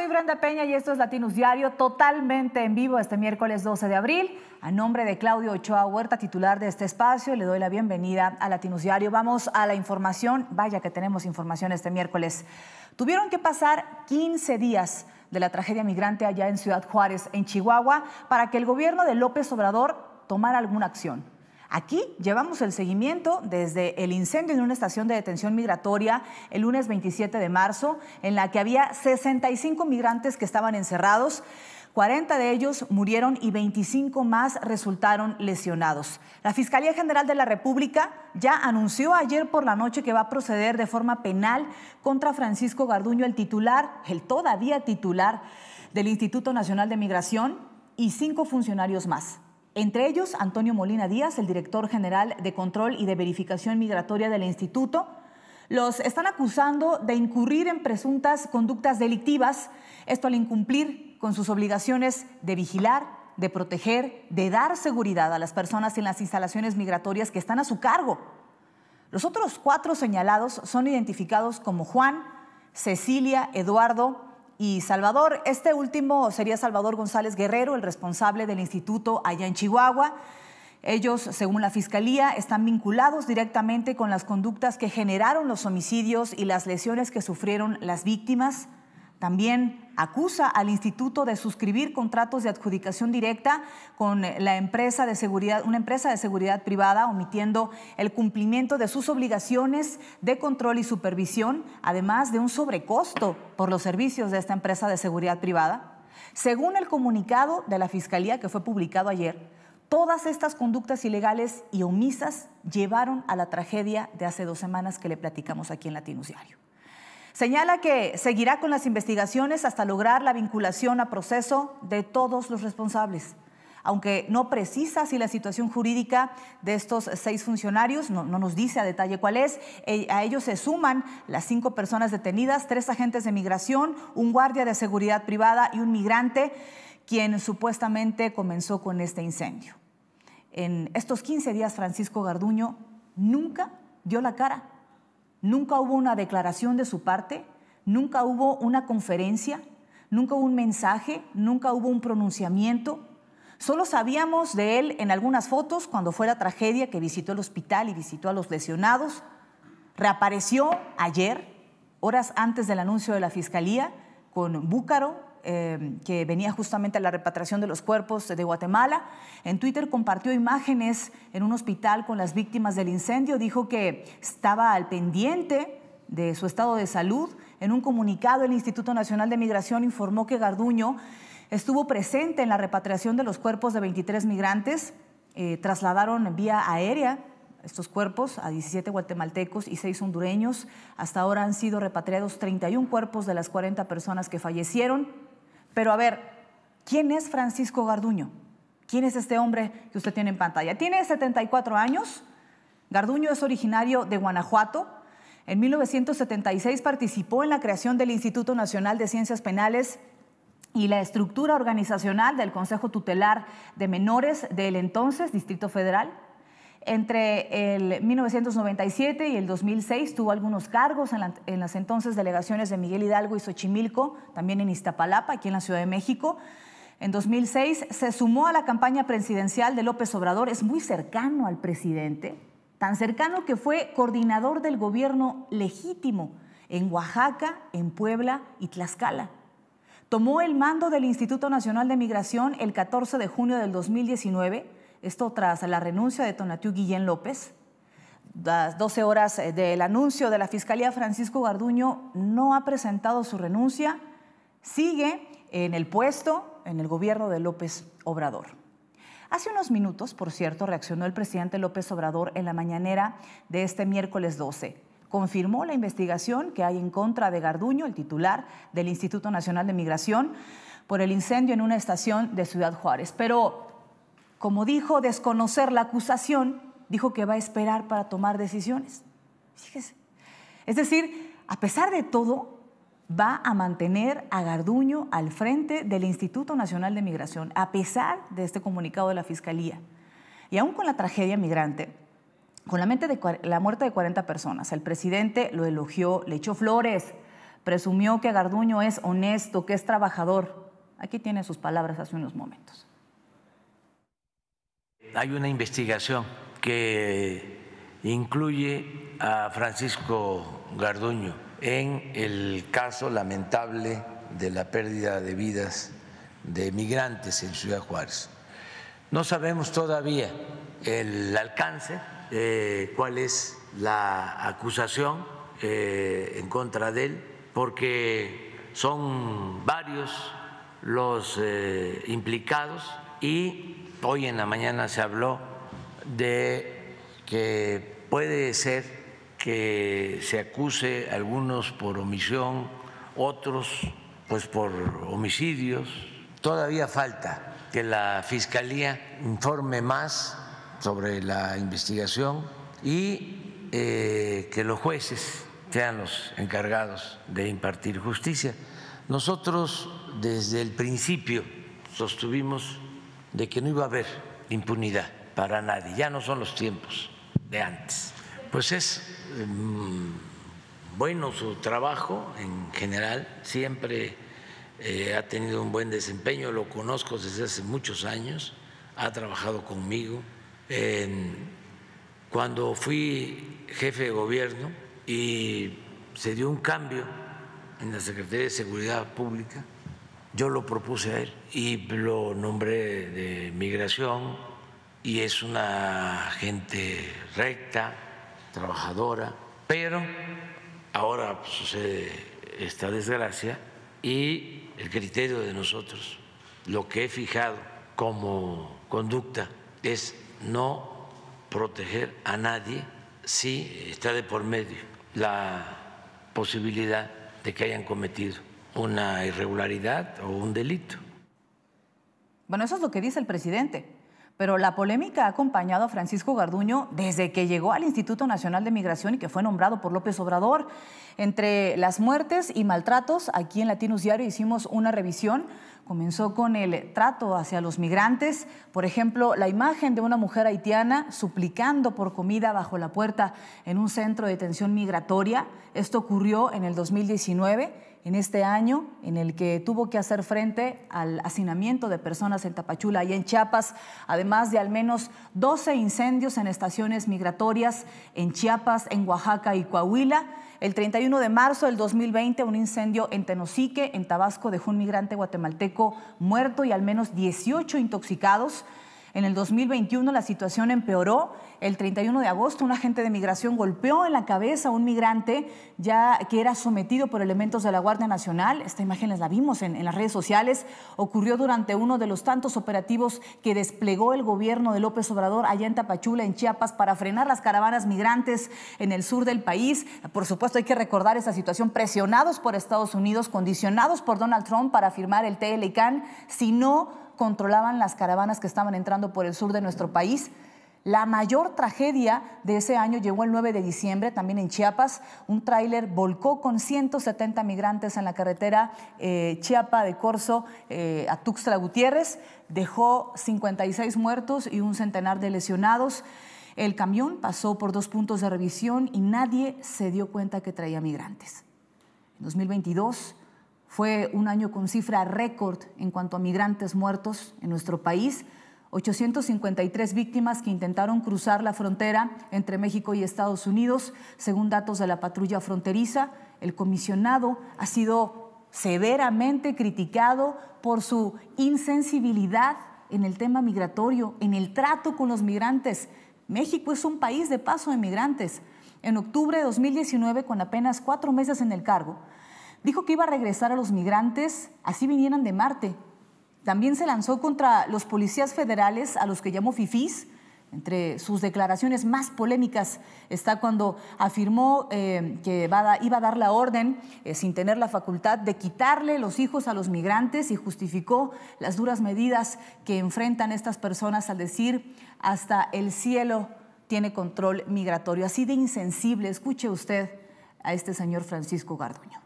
Soy Brenda Peña y esto es Latinos Diario, totalmente en vivo este miércoles 12 de abril. A nombre de Claudio Ochoa Huerta, titular de este espacio, le doy la bienvenida a Latinos Diario. Vamos a la información. Vaya que tenemos información este miércoles. Tuvieron que pasar 15 días de la tragedia migrante allá en Ciudad Juárez, en Chihuahua, para que el gobierno de López Obrador tomara alguna acción. Aquí llevamos el seguimiento desde el incendio en una estación de detención migratoria el lunes 27 de marzo, en la que había 65 migrantes que estaban encerrados. 40 de ellos murieron y 25 más resultaron lesionados. La Fiscalía General de la República ya anunció ayer por la noche que va a proceder de forma penal contra Francisco Garduño, el titular, el todavía titular del Instituto Nacional de Migración, y cinco funcionarios más. Entre ellos, Antonio Molina Díaz, el director general de Control y de Verificación Migratoria del Instituto, los están acusando de incurrir en presuntas conductas delictivas, esto al incumplir con sus obligaciones de vigilar, de proteger, de dar seguridad a las personas en las instalaciones migratorias que están a su cargo. Los otros cuatro señalados son identificados como Juan, Cecilia, Eduardo, y Salvador. Este último sería Salvador González Guerrero, el responsable del instituto allá en Chihuahua. Ellos, según la Fiscalía, están vinculados directamente con las conductas que generaron los homicidios y las lesiones que sufrieron las víctimas. También acusa al instituto de suscribir contratos de adjudicación directa con la empresa de seguridad, una empresa de seguridad privada, omitiendo el cumplimiento de sus obligaciones de control y supervisión, además de un sobrecosto por los servicios de esta empresa de seguridad privada. Según el comunicado de la Fiscalía que fue publicado ayer, todas estas conductas ilegales y omisas llevaron a la tragedia de hace dos semanas que le platicamos aquí en Latinos Diario. Señala que seguirá con las investigaciones hasta lograr la vinculación a proceso de todos los responsables. Aunque no precisa si la situación jurídica de estos seis funcionarios, no, nos dice a detalle cuál es, eh, a ellos se suman las cinco personas detenidas, tres agentes de migración, un guardia de seguridad privada y un migrante, quien supuestamente comenzó con este incendio. En estos 15 días, Francisco Garduño nunca dio la cara Nunca hubo una declaración de su parte, nunca hubo una conferencia, nunca hubo un mensaje, nunca hubo un pronunciamiento. Solo sabíamos de él en algunas fotos cuando fue la tragedia que visitó el hospital y visitó a los lesionados. Reapareció ayer, horas antes del anuncio de la Fiscalía, con Búcaro, Em, que venía justamente a la repatriación de los cuerpos de Guatemala, en Twitter compartió imágenes en un hospital con las víctimas del incendio, dijo que estaba al pendiente de su estado de salud. En un comunicado, el Instituto Nacional de Migración informó que Garduño estuvo presente en la repatriación de los cuerpos de 23 migrantes. Eh, trasladaron vía aérea estos cuerpos a 17 guatemaltecos y 6 hondureños. Hasta ahora han sido repatriados 31 cuerpos de las 40 personas que fallecieron. Pero a ver, ¿quién es Francisco Garduño? ¿Quién es este hombre que usted tiene en pantalla? Tiene 74 años. Garduño es originario de Guanajuato. En 1976 participó en la creación del Instituto Nacional de Ciencias Penales y la estructura organizacional del Consejo Tutelar de Menores del entonces Distrito Federal. Entre el 1997 y el 2006 tuvo algunos cargos en, las entonces delegaciones de Miguel Hidalgo y Xochimilco, también en Iztapalapa, aquí en la Ciudad de México. En 2006 se sumó a la campaña presidencial de López Obrador, es muy cercano al presidente, tan cercano que fue coordinador del gobierno legítimo en Oaxaca, en Puebla y Tlaxcala. Tomó el mando del Instituto Nacional de Migración el 14 de junio del 2019 esto tras la renuncia de Tonatiuh Guillén López. Las 12 horas eh, del anuncio de la Fiscalía, Francisco Garduño no ha presentado su renuncia. Sigue en el puesto en el gobierno de López Obrador. Hace unos minutos, por cierto, reaccionó el presidente López Obrador en la mañanera de este miércoles 12. Confirmó la investigación que hay en contra de Garduño, el titular del Instituto Nacional de Migración, por el incendio en una estación de Ciudad Juárez. Pero como dijo desconocer la acusación, dijo que va a esperar para tomar decisiones. Fíjese. Es decir, a pesar de todo, va a mantener a Garduño al frente del Instituto Nacional de Migración, a pesar de este comunicado de la Fiscalía. Y aún con la tragedia migrante, con la, la muerte de 40 personas, el presidente lo elogió, le echó flores, presumió que Garduño es honesto, que es trabajador. Aquí tiene sus palabras hace unos momentos hay una investigación que incluye a Francisco Garduño en el caso lamentable de la pérdida de vidas de migrantes en Ciudad Juárez. No sabemos todavía el alcance, eh, cuál es la acusación eh, en contra de él, porque son varios los eh, implicados y hoy en la mañana se habló de que puede ser que se acuse algunos por omisión, otros pues por homicidios. Todavía falta que la Fiscalía informe más sobre la investigación y eh, que los jueces sean los encargados de impartir justicia. Nosotros desde el principio sostuvimos de que no iba a haber impunidad para nadie, ya no son los tiempos de antes. Pues es em, bueno su trabajo en general, siempre eh, ha tenido un buen desempeño, lo conozco desde hace muchos años, ha trabajado conmigo. cuando fui jefe de gobierno y se dio un cambio en la Secretaría de Seguridad Pública, yo lo propuse a él y lo nombré de migración y es una gente recta, trabajadora, pero ahora sucede esta desgracia y el criterio de nosotros, lo que he fijado como conducta es no proteger a nadie si está de por medio la posibilidad de que hayan cometido una irregularidad o un delito. Bueno, eso es lo que dice el presidente. Pero la polémica ha acompañado a Francisco Garduño desde que llegó al Instituto Nacional de Migración y que fue nombrado por López Obrador. Entre las muertes y maltratos, aquí en Latinos Diario hicimos una revisión. Comenzó con el trato hacia los migrantes, por ejemplo, la imagen de una mujer haitiana suplicando por comida bajo la puerta en un centro de detención migratoria. Esto ocurrió en el 2019 en este año en el que tuvo que hacer frente al hacinamiento de personas en Tapachula y en Chiapas, además de al menos 12 incendios en estaciones migratorias en Chiapas, en Oaxaca y Coahuila. El 31 de marzo del 2020, un incendio en Tenosique, en Tabasco, dejó un migrante guatemalteco muerto y al menos 18 intoxicados. En el 2021 la situación empeoró. El 31 de agosto un agente de migración golpeó en la cabeza a un migrante ya que era sometido por elementos de la Guardia Nacional. Esta imagen la vimos en, las redes sociales. Ocurrió durante uno de los tantos operativos que desplegó el gobierno de López Obrador allá en Tapachula, en Chiapas, para frenar las caravanas migrantes en el sur del país. Por supuesto hay que recordar esa situación presionados por Estados Unidos, condicionados por Donald Trump para firmar el TLCAN. Si no, controlaban las caravanas que estaban entrando por el sur de nuestro país. La mayor tragedia de ese año llegó el 9 de diciembre, también en Chiapas. Un tráiler volcó con 170 migrantes en la carretera eh, Chiapa de Corzo eh, a Tuxtla Gutiérrez. Dejó 56 muertos y un centenar de lesionados. El camión pasó por dos puntos de revisión y nadie se dio cuenta que traía migrantes. En 2022, fue un año con cifra récord en cuanto a migrantes muertos en nuestro país. 853 víctimas que intentaron cruzar la frontera entre México y Estados Unidos, según datos de la patrulla fronteriza. El comisionado ha sido severamente criticado por su insensibilidad en el tema migratorio, en el trato con los migrantes. México es un país de paso de migrantes. En octubre de 2019, con apenas cuatro meses en el cargo, Dijo que iba a regresar a los migrantes, así vinieran de Marte. También se lanzó contra los policías federales, a los que llamó FIFIs. Entre sus declaraciones más polémicas está cuando afirmó eh, que iba a dar la orden, eh, sin tener la facultad, de quitarle los hijos a los migrantes y justificó las duras medidas que enfrentan estas personas al decir hasta el cielo tiene control migratorio. Así de insensible, escuche usted a este señor Francisco Garduño.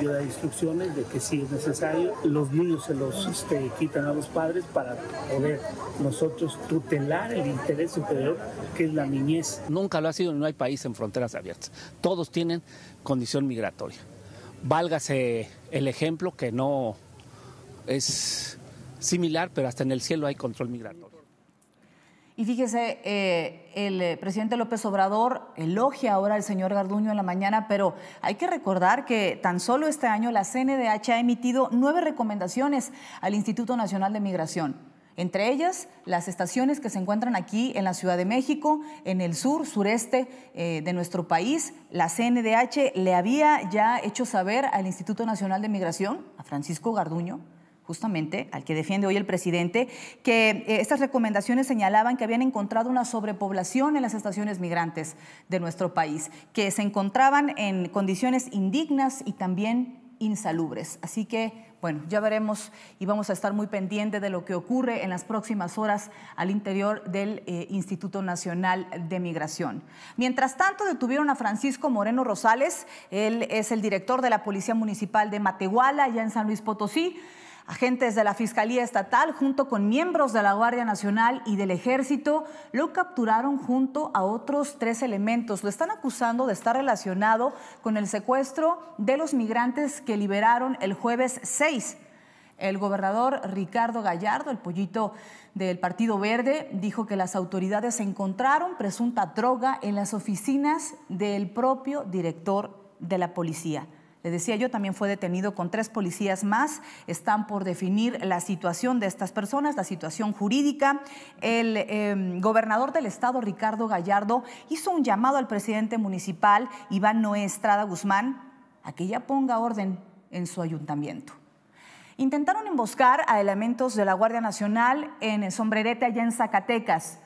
Yo da instrucciones de que si es necesario, los niños se los este, quitan a los padres para poder nosotros tutelar el interés superior que es la niñez. Nunca lo ha sido, no hay país en fronteras abiertas. Todos tienen condición migratoria. Válgase el ejemplo que no es similar, pero hasta en el cielo hay control migratorio. Y fíjese, eh, el eh, presidente López Obrador elogia ahora al señor Garduño en la mañana, pero hay que recordar que tan solo este año la CNDH ha emitido nueve recomendaciones al Instituto Nacional de Migración. Entre ellas, las estaciones que se encuentran aquí en la Ciudad de México, en el sur, sureste eh, de nuestro país. La CNDH le había ya hecho saber al Instituto Nacional de Migración, a Francisco Garduño, justamente al que defiende hoy el presidente, que eh, estas recomendaciones señalaban que habían encontrado una sobrepoblación en las estaciones migrantes de nuestro país, que se encontraban en condiciones indignas y también insalubres. Así que bueno, ya veremos y vamos a estar muy pendiente de lo que ocurre en las próximas horas al interior del eh, Instituto Nacional de Migración. Mientras tanto, detuvieron a Francisco Moreno Rosales, él es el director de la Policía Municipal de Matehuala, allá en San Luis Potosí. Agentes de la Fiscalía Estatal, junto con miembros de la Guardia Nacional y del Ejército, lo capturaron junto a otros tres elementos. Lo están acusando de estar relacionado con el secuestro de los migrantes que liberaron el jueves 6. El gobernador Ricardo Gallardo, el pollito del Partido Verde, dijo que las autoridades encontraron presunta droga en las oficinas del propio director de la policía. Le decía yo, también fue detenido con tres policías más. Están por definir la situación de estas personas, la situación jurídica. El em, gobernador del estado, Ricardo Gallardo, hizo un llamado al presidente municipal, Iván Noé Estrada Guzmán, a que ya ponga orden en su ayuntamiento. Intentaron emboscar a elementos de la Guardia Nacional en el Sombrerete, allá en Zacatecas.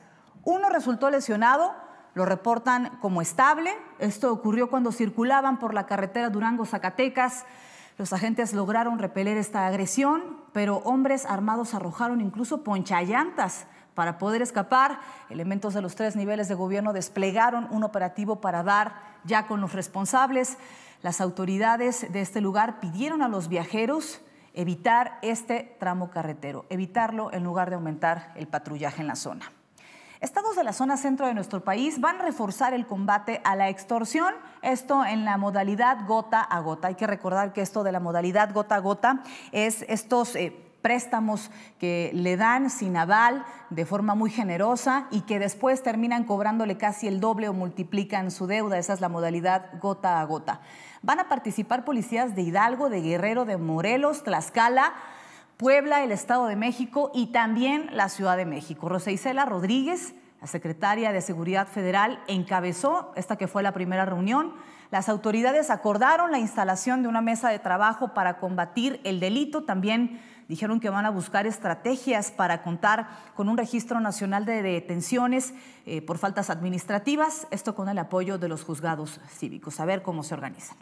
Uno resultó lesionado lo reportan como estable. Esto ocurrió cuando circulaban por la carretera Durango-Zacatecas. Los agentes lograron repeler esta agresión, pero hombres armados arrojaron incluso ponchallantas para poder escapar. Elementos de los tres niveles de gobierno desplegaron un operativo para dar ya con los responsables. Las autoridades de este lugar pidieron a los viajeros evitar este tramo carretero, evitarlo en lugar de aumentar el patrullaje en la zona. Estados de la zona centro de nuestro país van a reforzar el combate a la extorsión, esto en la modalidad gota a gota. Hay que recordar que esto de la modalidad gota a gota es estos... Eh, préstamos que le dan sin aval de forma muy generosa y que después terminan cobrándole casi el doble o multiplican su deuda. Esa es la modalidad gota a gota. Van a participar policías de Hidalgo, de Guerrero, de Morelos, Tlaxcala, Puebla, el Estado de México y también la Ciudad de México. Rosa Rodríguez, la secretaria de Seguridad Federal, encabezó esta que fue la primera reunión. Las autoridades acordaron la instalación de una mesa de trabajo para combatir el delito. También dijeron que van a buscar estrategias para contar con un registro nacional de detenciones eh, por faltas administrativas, esto con el apoyo de los juzgados cívicos, a ver cómo se organizan.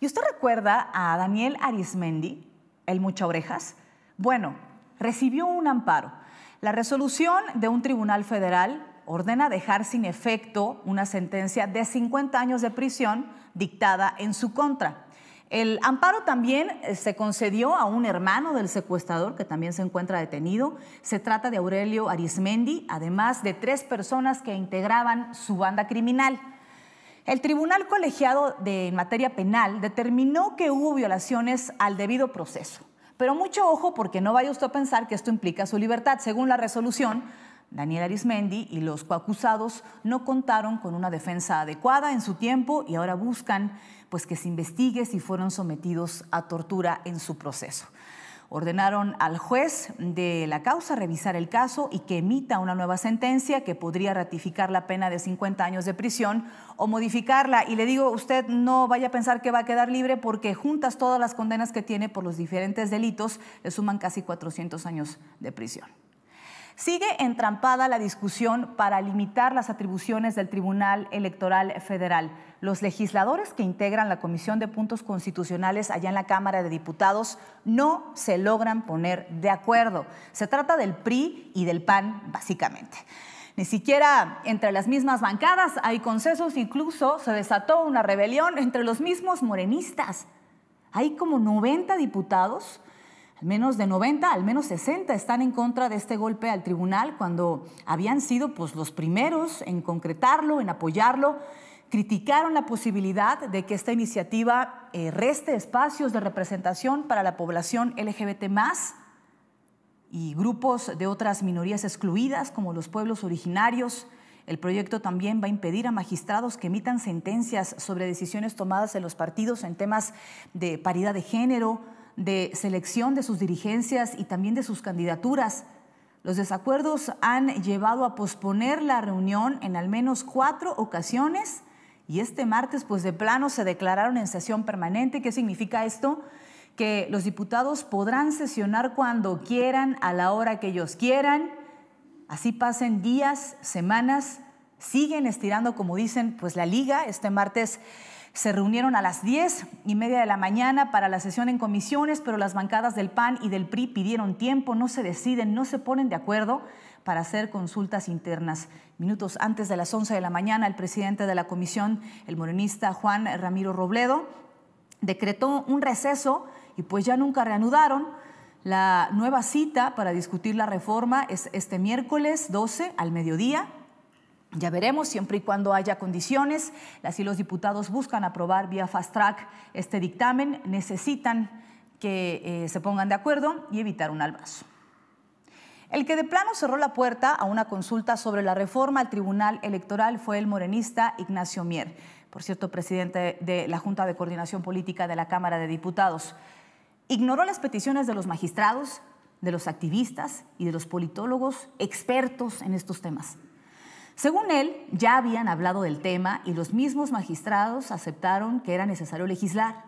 ¿Y usted recuerda a Daniel Arismendi? el mucha orejas? Bueno, recibió un amparo. La resolución de un tribunal federal ordena dejar sin efecto una sentencia de 50 años de prisión dictada en su contra. El amparo también eh, se concedió a un hermano del secuestrador que también se encuentra detenido. Se trata de Aurelio Arismendi, además de tres personas que integraban su banda criminal. El Tribunal Colegiado de, materia penal determinó que hubo violaciones al debido proceso. Pero mucho ojo porque no vaya usted a pensar que esto implica su libertad. Según la resolución, Daniel Arismendi y los coacusados no contaron con una defensa adecuada en su tiempo y ahora buscan pues que se investigue si fueron sometidos a tortura en su proceso. Ordenaron al juez de la causa revisar el caso y que emita una nueva sentencia que podría ratificar la pena de 50 años de prisión o modificarla. Y le digo, usted no vaya a pensar que va a quedar libre porque juntas todas las condenas que tiene por los diferentes delitos le suman casi 400 años de prisión. Sigue entrampada la discusión para limitar las atribuciones del Tribunal Electoral Federal. Los legisladores que integran la Comisión de Puntos Constitucionales allá en la Cámara de Diputados no se logran poner de acuerdo. Se trata del PRI y del PAN, básicamente. Ni siquiera entre las mismas bancadas hay concesos, incluso se desató una rebelión entre los mismos morenistas. Hay como 90 diputados al menos de 90, al menos 60 están en contra de este golpe al tribunal cuando habían sido pues, los primeros en concretarlo, en apoyarlo. Criticaron la posibilidad de que esta iniciativa eh, reste espacios de representación para la población LGBT y grupos de otras minorías excluidas como los pueblos originarios. El proyecto también va a impedir a magistrados que emitan sentencias sobre decisiones tomadas en los partidos en temas de paridad de género, de selección de sus dirigencias y también de sus candidaturas. Los desacuerdos han llevado a posponer la reunión en al menos cuatro ocasiones y este martes pues de plano se declararon en sesión permanente. ¿Qué significa esto? Que los diputados podrán sesionar cuando quieran, a la hora que ellos quieran. Así pasen días, semanas, siguen estirando, como dicen, pues la liga este martes se reunieron a las 10 y media de la mañana para la sesión en comisiones, pero las bancadas del PAN y del PRI pidieron tiempo, no se deciden, no se ponen de acuerdo para hacer consultas internas. Minutos antes de las 11 de la mañana, el presidente de la comisión, el morenista Juan Ramiro Robledo, decretó un receso y pues ya nunca reanudaron. La nueva cita para discutir la reforma es este miércoles 12 al mediodía ya veremos, siempre y cuando haya condiciones, las los diputados buscan aprobar vía fast track este dictamen, necesitan que eh, se pongan de acuerdo y evitar un albazo. El que de plano cerró la puerta a una consulta sobre la reforma al Tribunal Electoral fue el morenista Ignacio Mier, por cierto, presidente de la Junta de Coordinación Política de la Cámara de Diputados. Ignoró las peticiones de los magistrados, de los activistas y de los politólogos expertos en estos temas. Según él, ya habían hablado del tema y los mismos magistrados aceptaron que era necesario legislar.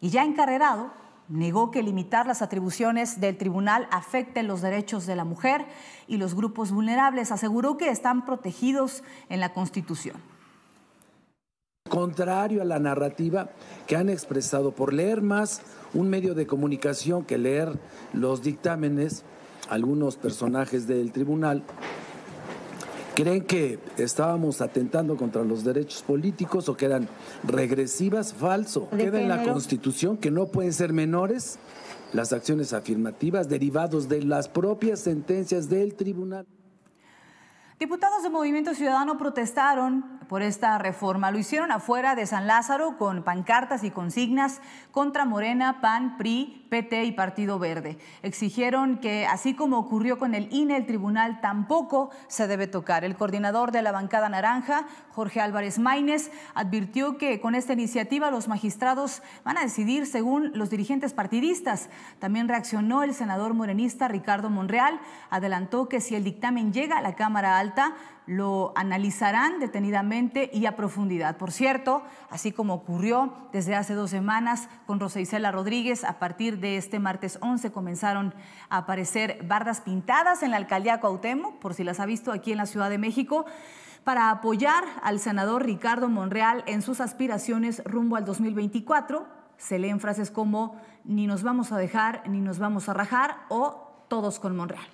Y ya encarregado, negó que limitar las atribuciones del tribunal afecte los derechos de la mujer y los grupos vulnerables. Aseguró que están protegidos en la Constitución. Contrario a la narrativa que han expresado por leer más un medio de comunicación que leer los dictámenes, algunos personajes del tribunal ¿Creen que estábamos atentando contra los derechos políticos o que eran regresivas? Falso. Queda en la Constitución que no pueden ser menores las acciones afirmativas derivados de las propias sentencias del tribunal. Diputados de Movimiento Ciudadano protestaron por esta reforma. Lo hicieron afuera de San Lázaro con pancartas y consignas contra Morena, PAN, PRI, PT y Partido Verde. Exigieron que, así como ocurrió con el INE, el tribunal tampoco se debe tocar. El coordinador de la bancada naranja, Jorge Álvarez Maínez, advirtió que con esta iniciativa los magistrados van a decidir según los dirigentes partidistas. También reaccionó el senador morenista Ricardo Monreal, adelantó que si el dictamen llega a la Cámara Alta, lo analizarán detenidamente y a profundidad. Por cierto, así como ocurrió desde hace dos semanas con Rosa Isela Rodríguez, a partir de este martes 11 comenzaron a aparecer bardas pintadas en la alcaldía Cuauhtémoc, por si las ha visto aquí en la Ciudad de México para apoyar al senador Ricardo Monreal en sus aspiraciones rumbo al 2024. Se leen frases como ni nos vamos a dejar, ni nos vamos a rajar o todos con Monreal.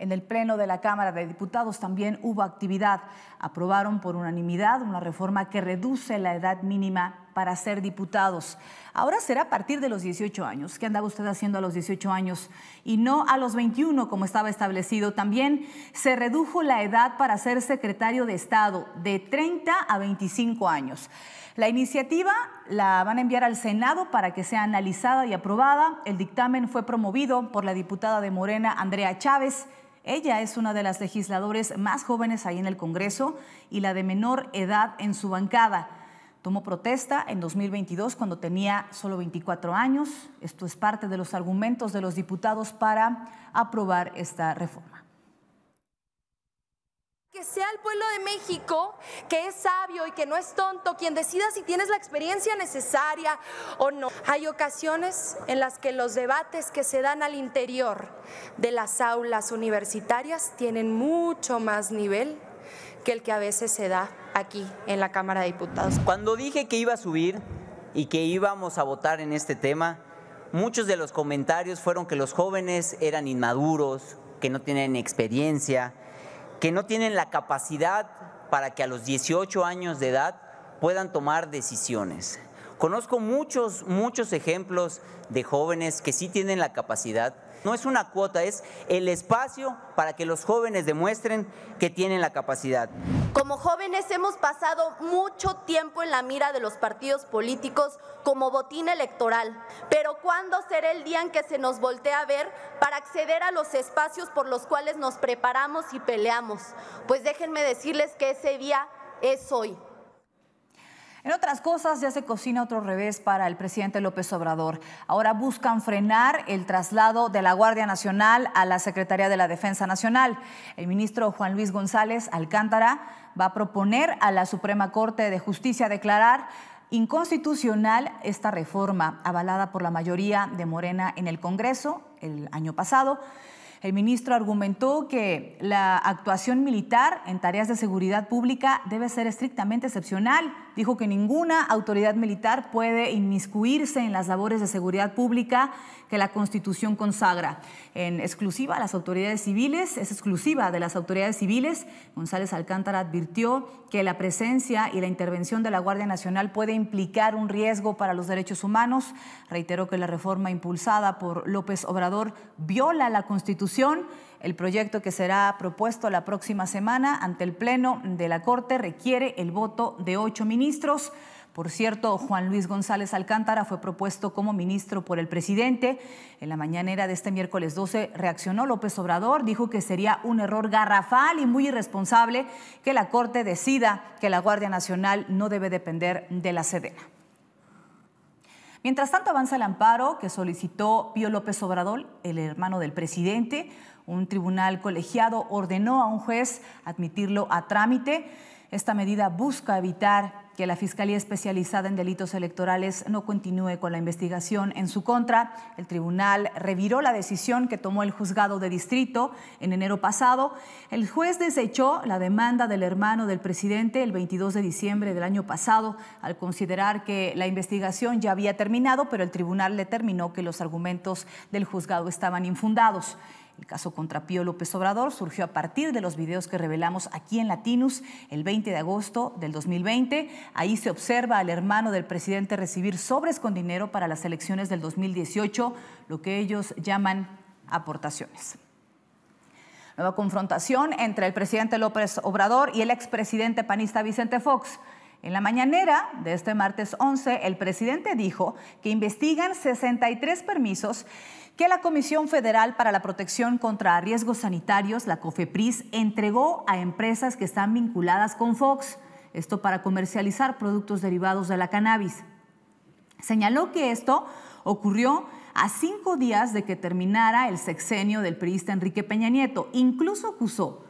En el Pleno de la Cámara de Diputados también hubo actividad. Aprobaron por unanimidad una reforma que reduce la edad mínima para ser diputados. Ahora será a partir de los 18 años. ¿Qué andaba usted haciendo a los 18 años? Y no a los 21 como estaba establecido. También se redujo la edad para ser secretario de Estado de 30 a 25 años. La iniciativa la van a enviar al Senado para que sea analizada y aprobada. El dictamen fue promovido por la diputada de Morena, Andrea Chávez. Ella es una de las legisladoras más jóvenes ahí en el Congreso y la de menor edad en su bancada. Tomó protesta en 2022 cuando tenía solo 24 años. Esto es parte de los argumentos de los diputados para aprobar esta reforma. Que sea el pueblo de México, que es sabio y que no es tonto, quien decida si tienes la experiencia necesaria o no. Hay ocasiones en las que los debates que se dan al interior de las aulas universitarias tienen mucho más nivel que el que a veces se da aquí en la Cámara de Diputados. Cuando dije que iba a subir y que íbamos a votar en este tema, muchos de los comentarios fueron que los jóvenes eran inmaduros, que no tienen experiencia que no tienen la capacidad para que a los 18 años de edad puedan tomar decisiones. Conozco muchos, muchos ejemplos de jóvenes que sí tienen la capacidad, no es una cuota, es el espacio para que los jóvenes demuestren que tienen la capacidad. Como jóvenes hemos pasado mucho tiempo en la mira de los partidos políticos como botín electoral, pero ¿cuándo será el día en que se nos voltea a ver para acceder a los espacios por los cuales nos preparamos y peleamos? Pues déjenme decirles que ese día es hoy. En otras cosas, ya se cocina otro revés para el presidente López Obrador. Ahora buscan frenar el traslado de la Guardia Nacional a la Secretaría de la Defensa Nacional. El ministro Juan Luis González Alcántara va a proponer a la Suprema Corte de Justicia declarar inconstitucional esta reforma avalada por la mayoría de Morena en el Congreso el año pasado. El ministro argumentó que la actuación militar en tareas de seguridad pública debe ser estrictamente excepcional dijo que ninguna autoridad militar puede inmiscuirse en las labores de seguridad pública que la Constitución consagra. En exclusiva a las autoridades civiles, es exclusiva de las autoridades civiles, González Alcántara advirtió que la presencia y la intervención de la Guardia Nacional puede implicar un riesgo para los derechos humanos. Reiteró que la reforma impulsada por López Obrador viola la Constitución el proyecto que será propuesto la próxima semana ante el Pleno de la Corte requiere el voto de ocho ministros. Por cierto, Juan Luis González Alcántara fue propuesto como ministro por el presidente. En la mañanera de este miércoles 12 reaccionó López Obrador, dijo que sería un error garrafal y muy irresponsable que la Corte decida que la Guardia Nacional no debe depender de la Sedena. Mientras tanto avanza el amparo que solicitó Pío López Obrador, el hermano del presidente, un tribunal colegiado ordenó a un juez admitirlo a trámite. Esta medida busca evitar que la Fiscalía Especializada en Delitos Electorales no continúe con la investigación en su contra. El tribunal reviró la decisión que tomó el juzgado de distrito en enero pasado. El juez desechó la demanda del hermano del presidente el 22 de diciembre del año pasado al considerar que la investigación ya había terminado, pero el tribunal determinó que los argumentos del juzgado estaban infundados. El caso contra Pío López Obrador surgió a partir de los videos que revelamos aquí en Latinus el 20 de agosto del 2020. Ahí se observa al hermano del presidente recibir sobres con dinero para las elecciones del 2018, lo que ellos llaman aportaciones. Nueva confrontación entre el presidente López Obrador y el expresidente panista Vicente Fox. En la mañanera de este martes 11, el presidente dijo que investigan 63 permisos que la Comisión Federal para la Protección contra Riesgos Sanitarios, la COFEPRIS, entregó a empresas que están vinculadas con Fox, esto para comercializar productos derivados de la cannabis. Señaló que esto ocurrió a cinco días de que terminara el sexenio del periodista Enrique Peña Nieto. Incluso acusó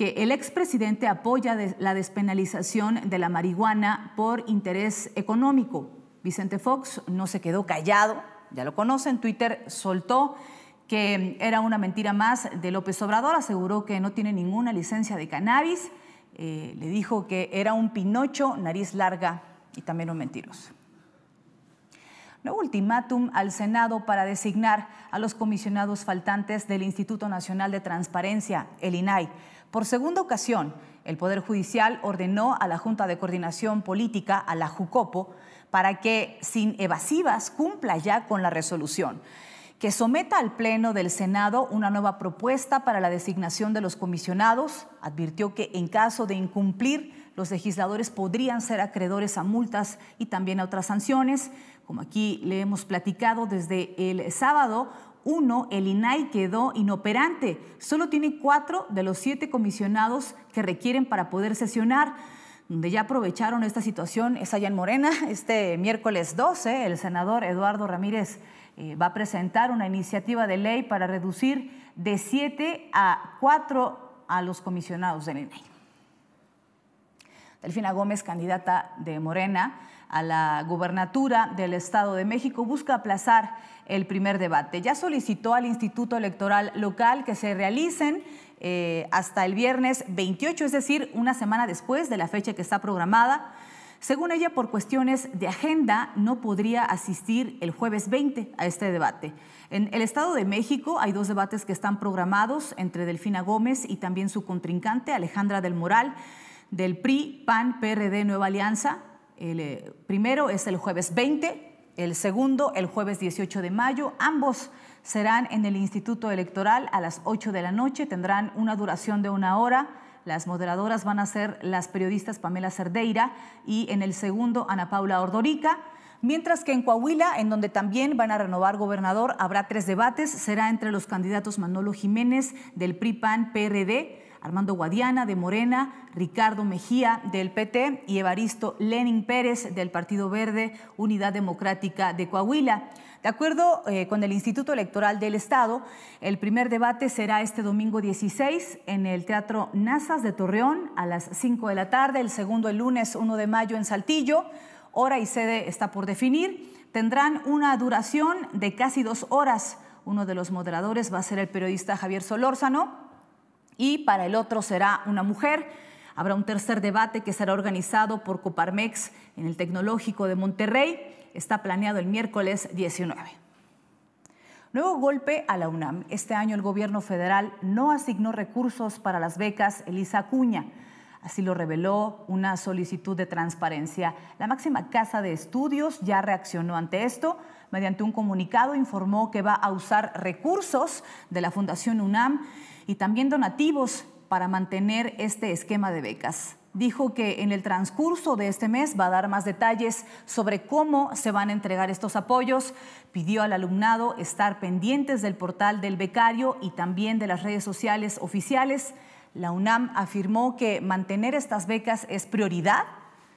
que el expresidente apoya la despenalización de la marihuana por interés económico. Vicente Fox no se quedó callado, ya lo conocen, Twitter soltó que era una mentira más de López Obrador, aseguró que no tiene ninguna licencia de cannabis, eh, le dijo que era un pinocho, nariz larga y también un mentiroso nuevo ultimátum al Senado para designar a los comisionados faltantes del Instituto Nacional de Transparencia, el INAI. Por segunda ocasión, el Poder Judicial ordenó a la Junta de Coordinación Política, a la JUCOPO, para que sin evasivas cumpla ya con la resolución que someta al Pleno del Senado una nueva propuesta para la designación de los comisionados. Advirtió que en caso de incumplir, los legisladores podrían ser acreedores a multas y también a otras sanciones. Como aquí le hemos platicado desde el sábado, uno, el INAI quedó inoperante. Solo tiene cuatro de los siete comisionados que requieren para poder sesionar. Donde ya aprovecharon esta situación es allá en Morena. Este miércoles 12, eh, el senador Eduardo Ramírez eh, va a presentar una iniciativa de ley para reducir de siete a cuatro a los comisionados del INAI. Delfina Gómez, candidata de Morena, a la gobernatura del Estado de México busca aplazar el primer debate. Ya solicitó al Instituto Electoral Local que se realicen eh, hasta el viernes 28, es decir, una semana después de la fecha que está programada. Según ella, por cuestiones de agenda, no podría asistir el jueves 20 a este debate. En el Estado de México hay dos debates que están programados entre Delfina Gómez y también su contrincante Alejandra del Moral del PRI, PAN, PRD, Nueva Alianza. El eh, primero es el jueves 20, el segundo el jueves 18 de mayo. Ambos serán en el Instituto Electoral a las 8 de la noche, tendrán una duración de una hora. Las moderadoras van a ser las periodistas Pamela Cerdeira y en el segundo Ana Paula Ordorica. Mientras que en Coahuila, en donde también van a renovar gobernador, habrá tres debates. Será entre los candidatos Manolo Jiménez del PRI-PAN-PRD, Armando Guadiana de Morena, Ricardo Mejía del PT y Evaristo Lenin Pérez del Partido Verde, Unidad Democrática de Coahuila. De acuerdo eh, con el Instituto Electoral del Estado, el primer debate será este domingo 16 en el Teatro Nazas de Torreón a las 5 de la tarde, el segundo el lunes 1 de mayo en Saltillo. Hora y sede está por definir. Tendrán una duración de casi dos horas. Uno de los moderadores va a ser el periodista Javier Solórzano y para el otro será una mujer. Habrá un tercer debate que será organizado por Coparmex en el Tecnológico de Monterrey. Está planeado el miércoles 19. Nuevo golpe a la UNAM. Este año el gobierno federal no asignó recursos para las becas Elisa Acuña. Así lo reveló una solicitud de transparencia. La máxima casa de estudios ya reaccionó ante esto. Mediante un comunicado informó que va a usar recursos de la Fundación UNAM y también donativos para mantener este esquema de becas. Dijo que en el transcurso de este mes va a dar más detalles sobre cómo se van a entregar estos apoyos. Pidió al alumnado estar pendientes del portal del becario y también de las redes sociales oficiales. La UNAM afirmó que mantener estas becas es prioridad,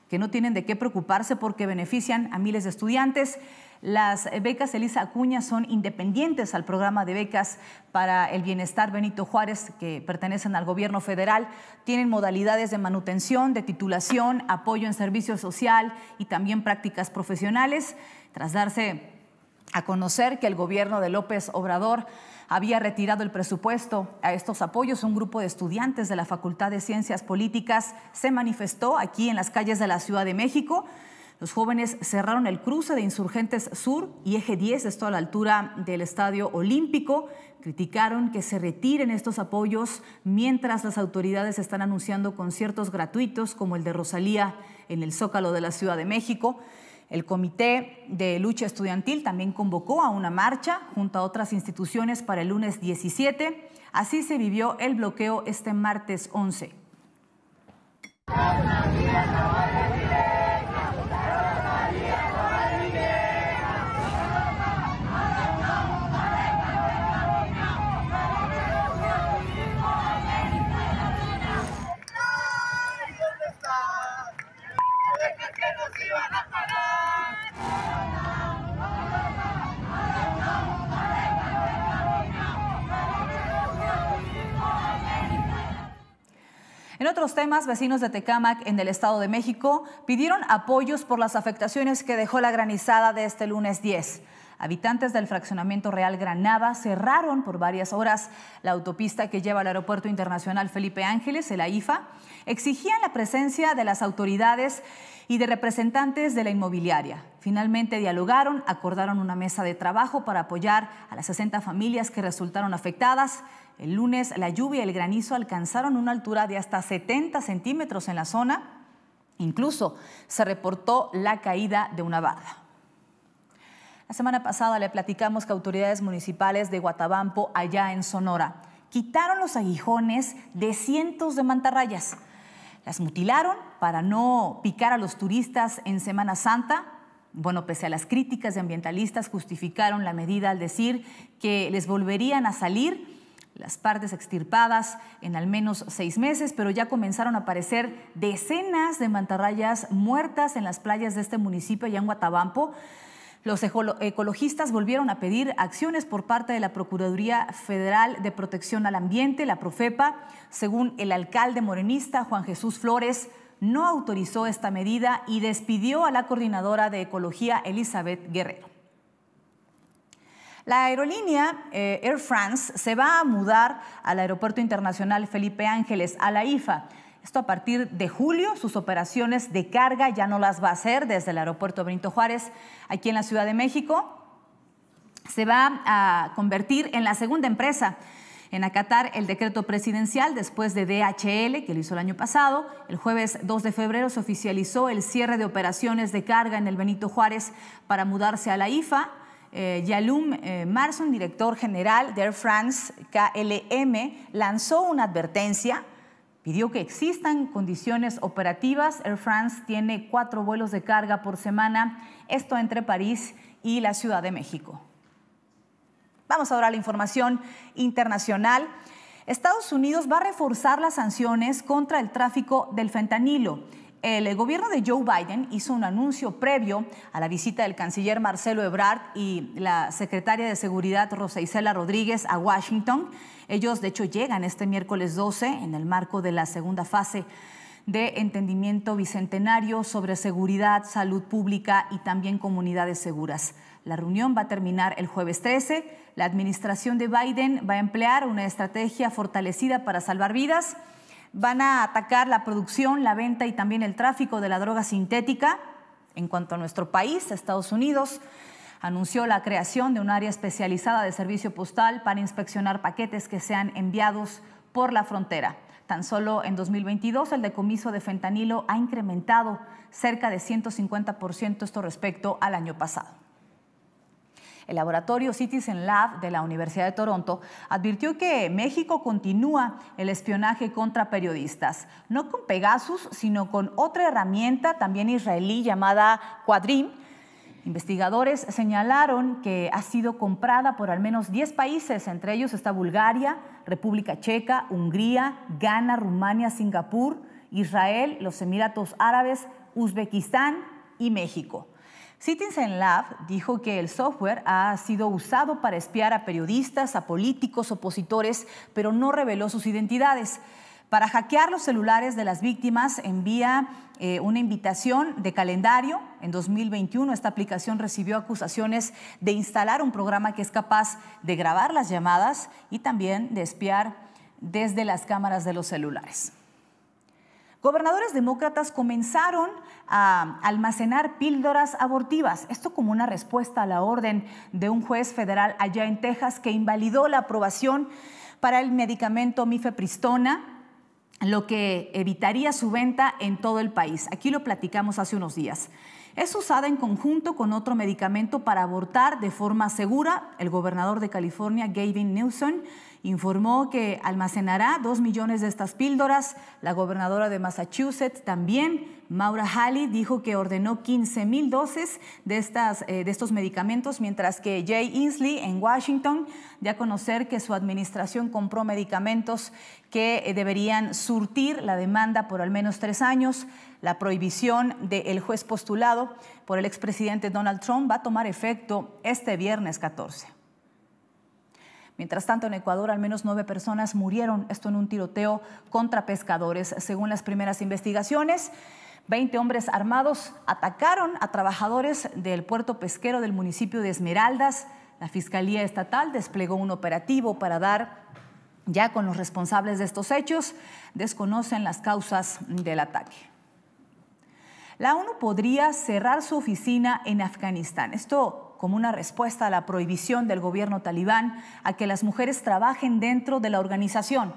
que no tienen de qué preocuparse porque benefician a miles de estudiantes las becas Elisa Acuña son independientes al programa de becas para el bienestar Benito Juárez, que pertenecen al gobierno federal. Tienen modalidades de manutención, de titulación, apoyo en servicio social y también prácticas profesionales. Tras darse a conocer que el gobierno de López Obrador había retirado el presupuesto a estos apoyos, un grupo de estudiantes de la Facultad de Ciencias Políticas se manifestó aquí en las calles de la Ciudad de México. Los jóvenes cerraron el cruce de Insurgentes Sur y Eje 10, esto a la altura del Estadio Olímpico. Criticaron que se retiren estos apoyos mientras las autoridades están anunciando conciertos gratuitos como el de Rosalía en el Zócalo de la Ciudad de México. El Comité de Lucha Estudiantil también convocó a una marcha junto a otras instituciones para el lunes 17. Así se vivió el bloqueo este martes 11. En otros temas, vecinos de Tecámac, en el Estado de México, pidieron apoyos por las afectaciones que dejó la granizada de este lunes 10. Habitantes del fraccionamiento Real Granada cerraron por varias horas la autopista que lleva al Aeropuerto Internacional Felipe Ángeles, el AIFA. Exigían la presencia de las autoridades y de representantes de la inmobiliaria. Finalmente dialogaron, acordaron una mesa de trabajo para apoyar a las 60 familias que resultaron afectadas. El lunes la lluvia y el granizo alcanzaron una altura de hasta 70 centímetros en la zona. Incluso se reportó la caída de una barda. La semana pasada le platicamos que autoridades municipales de Guatabampo, allá en Sonora, quitaron los aguijones de cientos de mantarrayas. Las mutilaron para no picar a los turistas en Semana Santa. Bueno, pese a las críticas de ambientalistas, justificaron la medida al decir que les volverían a salir las partes extirpadas en al menos seis meses, pero ya comenzaron a aparecer decenas de mantarrayas muertas en las playas de este municipio, allá en Guatabampo. Los ecologistas volvieron a pedir acciones por parte de la Procuraduría Federal de Protección al Ambiente, la Profepa. Según el alcalde morenista Juan Jesús Flores, no autorizó esta medida y despidió a la coordinadora de Ecología Elizabeth Guerrero. La aerolínea eh, Air France se va a mudar al Aeropuerto Internacional Felipe Ángeles, a la IFA. Esto a partir de julio, sus operaciones de carga ya no las va a hacer desde el Aeropuerto Benito Juárez, aquí en la Ciudad de México. Se va a convertir en la segunda empresa en acatar el decreto presidencial después de DHL, que lo hizo el año pasado. El jueves 2 de febrero se oficializó el cierre de operaciones de carga en el Benito Juárez para mudarse a la IFA. Eh, Yalum eh, Marson, director general de Air France KLM, lanzó una advertencia, pidió que existan condiciones operativas. Air France tiene cuatro vuelos de carga por semana, esto entre París y la Ciudad de México. Vamos ahora a la información internacional. Estados Unidos va a reforzar las sanciones contra el tráfico del fentanilo el gobierno de Joe Biden hizo un anuncio previo a la visita del canciller Marcelo Ebrard y la secretaria de Seguridad Rosa Isela Rodríguez a Washington. Ellos, de hecho, llegan este miércoles 12 en el marco de la segunda fase de entendimiento bicentenario sobre seguridad, salud pública y también comunidades seguras. La reunión va a terminar el jueves 13. La administración de Biden va a emplear una estrategia fortalecida para salvar vidas van a atacar la producción, la venta y también el tráfico de la droga sintética. En cuanto a nuestro país, Estados Unidos anunció la creación de un área especializada de servicio postal para inspeccionar paquetes que sean enviados por la frontera. Tan solo en 2022 el decomiso de fentanilo ha incrementado cerca de 150% esto respecto al año pasado. El laboratorio Citizen Lab de la Universidad de Toronto advirtió que México continúa el espionaje contra periodistas, no con Pegasus, sino con otra herramienta también israelí llamada Quadrim. Investigadores señalaron que ha sido comprada por al menos 10 países, entre ellos está Bulgaria, República Checa, Hungría, Ghana, Rumania, Singapur, Israel, los Emiratos Árabes, Uzbekistán y México. Citizen Lab dijo que el software ha sido usado para espiar a periodistas, a políticos, opositores, pero no reveló sus identidades. Para hackear los celulares de las víctimas envía eh, una invitación de calendario. En 2021 esta aplicación recibió acusaciones de instalar un programa que es capaz de grabar las llamadas y también de espiar desde las cámaras de los celulares. Gobernadores demócratas comenzaron a almacenar píldoras abortivas, esto como una respuesta a la orden de un juez federal allá en Texas que invalidó la aprobación para el medicamento mifepristona, lo que evitaría su venta en todo el país. Aquí lo platicamos hace unos días. Es usada en conjunto con otro medicamento para abortar de forma segura. El gobernador de California, Gavin Newsom, informó que almacenará dos millones de estas píldoras. La gobernadora de Massachusetts también, Maura Halley, dijo que ordenó 15 mil dosis de, estas, eh, de estos medicamentos, mientras que Jay Inslee en Washington dio a conocer que su administración compró medicamentos que eh, deberían surtir la demanda por al menos tres años. La prohibición del juez postulado por el expresidente Donald Trump va a tomar efecto este viernes 14. Mientras tanto, en Ecuador al menos nueve personas murieron, esto en un tiroteo contra pescadores. Según las primeras investigaciones, 20 hombres armados atacaron a trabajadores del puerto pesquero del municipio de Esmeraldas. La Fiscalía Estatal desplegó un operativo para dar ya con los responsables de estos hechos. Desconocen las causas del ataque la ONU podría cerrar su oficina en Afganistán. Esto como una respuesta a la prohibición del gobierno talibán a que las mujeres trabajen dentro de la organización.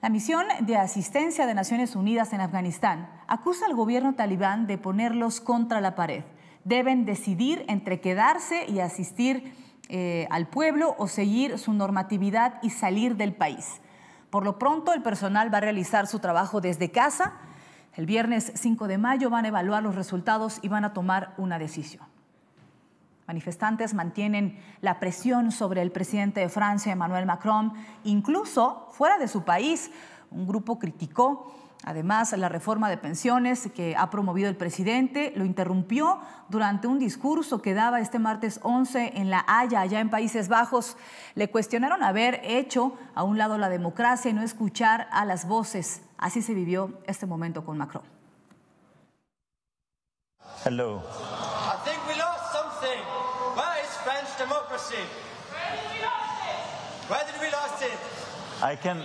La misión de asistencia de Naciones Unidas en Afganistán acusa al gobierno talibán de ponerlos contra la pared. Deben decidir entre quedarse y asistir eh, al pueblo o seguir su normatividad y salir del país. Por lo pronto, el personal va a realizar su trabajo desde casa el viernes 5 de mayo van a evaluar los resultados y van a tomar una decisión. Manifestantes mantienen la presión sobre el presidente de Francia, Emmanuel Macron, incluso fuera de su país. Un grupo criticó Además, la reforma de pensiones que ha promovido el presidente lo interrumpió durante un discurso que daba este martes 11 en La Haya, allá en Países Bajos. Le cuestionaron haber hecho a un lado la democracia y no escuchar a las voces. Así se vivió este momento con Macron. Hello. I think is French democracy? Where did we lost it? I can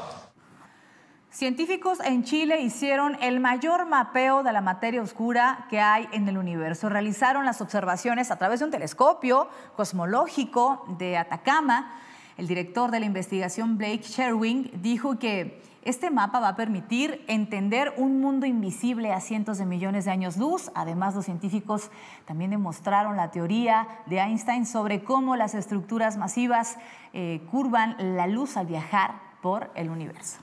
Científicos en Chile hicieron el mayor mapeo de la materia oscura que hay en el universo. Realizaron las observaciones a través de un telescopio cosmológico de Atacama. El director de la investigación, Blake Sherwin, dijo que este mapa va a permitir entender un mundo invisible a cientos de millones de años luz. Además, los científicos también demostraron la teoría de Einstein sobre cómo las estructuras masivas eh, curvan la luz al viajar por el universo.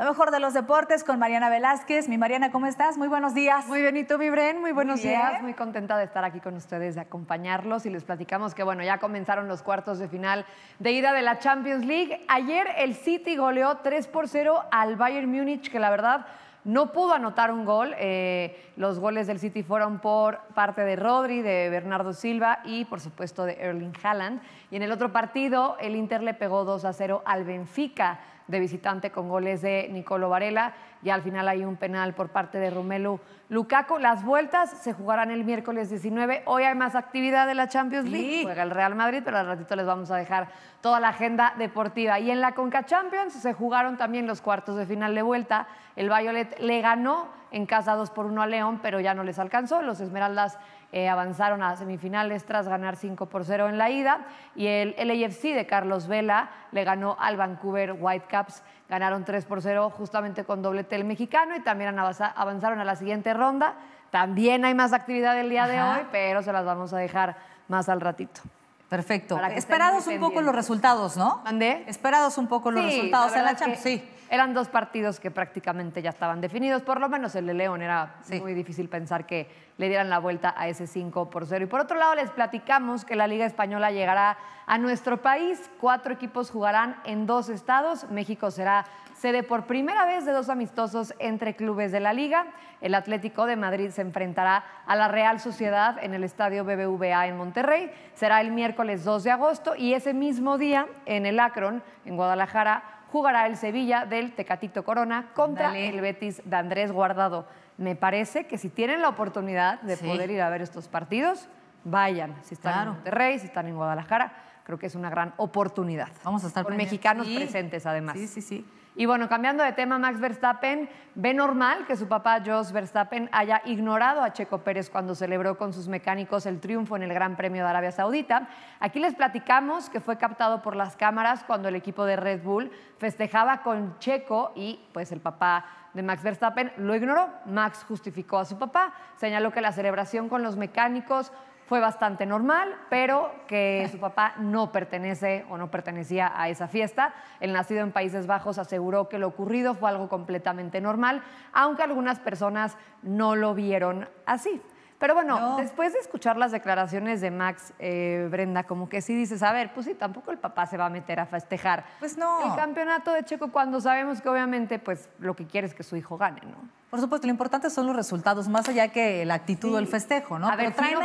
Lo mejor de los deportes con Mariana Velázquez. Mi Mariana, ¿cómo estás? Muy buenos días. Muy bien, ¿y mi Bren? Muy buenos días. Muy contenta de estar aquí con ustedes, de acompañarlos y les platicamos que, bueno, ya comenzaron los cuartos de final de ida de la Champions League. Ayer el City goleó 3 por 0 al Bayern Múnich, que la verdad no pudo anotar un gol. Eh, los goles del City fueron por parte de Rodri, de Bernardo Silva y, por supuesto, de Erling Haaland. Y en el otro partido, el Inter le pegó 2 a 0 al Benfica de visitante con goles de Nicolo Varela y al final hay un penal por parte de Romelu Lucaco. Las vueltas se jugarán el miércoles 19. Hoy hay más actividad de la Champions League. Juega el Real Madrid, pero al ratito les vamos a dejar toda la agenda deportiva. Y en la Conca Champions se jugaron también los cuartos de final de vuelta. El Violet le ganó en casa 2 por 1 a León, pero ya no les alcanzó. Los Esmeraldas eh, avanzaron a semifinales tras ganar 5 por 0 en la ida y el LFC de Carlos Vela le ganó al Vancouver Whitecaps, ganaron 3 por 0 justamente con doblete el mexicano y también avanzaron a la siguiente ronda. También hay más actividad el día de hoy, pero se las vamos a dejar más al ratito. Perfecto. Esperados un poco los resultados, ¿no? Esperados un poco los resultados en la Champions, sí. Eran dos partidos que prácticamente ya estaban definidos, por lo menos el de León era muy difícil pensar que le dieran la vuelta a ese 5 por 0. Y por otro lado, les platicamos que la Liga Española llegará a nuestro país. Cuatro equipos jugarán en dos estados. México será sede por primera vez de dos amistosos entre clubes de la liga. El Atlético de Madrid se enfrentará a la Real Sociedad en el Estadio BBVA en Monterrey. Será el miércoles 2 de agosto y ese mismo día en el Akron, en Guadalajara, jugará el Sevilla del Tecatito Corona contra el Betis de Andrés Guardado. Me parece que si tienen la oportunidad de poder ir a ver estos partidos, vayan. Si están en Monterrey, si están en Guadalajara, creo que es una gran oportunidad. Vamos a estar con mexicanos presentes además. Sí, sí, sí. Y bueno, cambiando de tema, Max Verstappen ve normal que su papá Jos Verstappen haya ignorado a Checo Pérez cuando celebró con sus mecánicos el triunfo en el Gran Premio de Arabia Saudita. Aquí les platicamos que fue captado por las cámaras cuando el equipo de Red Bull festejaba con Checo y pues el papá de Max Verstappen lo ignoró. Max justificó a su papá, señaló que la celebración con los mecánicos fue bastante normal, pero que su papá no pertenece o no pertenecía a esa fiesta. El nacido en Países Bajos aseguró que lo ocurrido fue algo completamente normal, aunque algunas personas no lo vieron así. Pero bueno, después de escuchar las declaraciones de Max, eh, Brenda, como que sí dices, a ver, pues sí, tampoco el papá se va a meter a festejar. Pues no. El campeonato de Checo cuando sabemos que obviamente pues lo que quiere es que su hijo gane, ¿no? Por supuesto, lo importante son los resultados, más allá que la actitud el festejo, ¿no? A ver, traen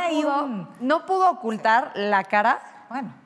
no pudo, ocultar la cara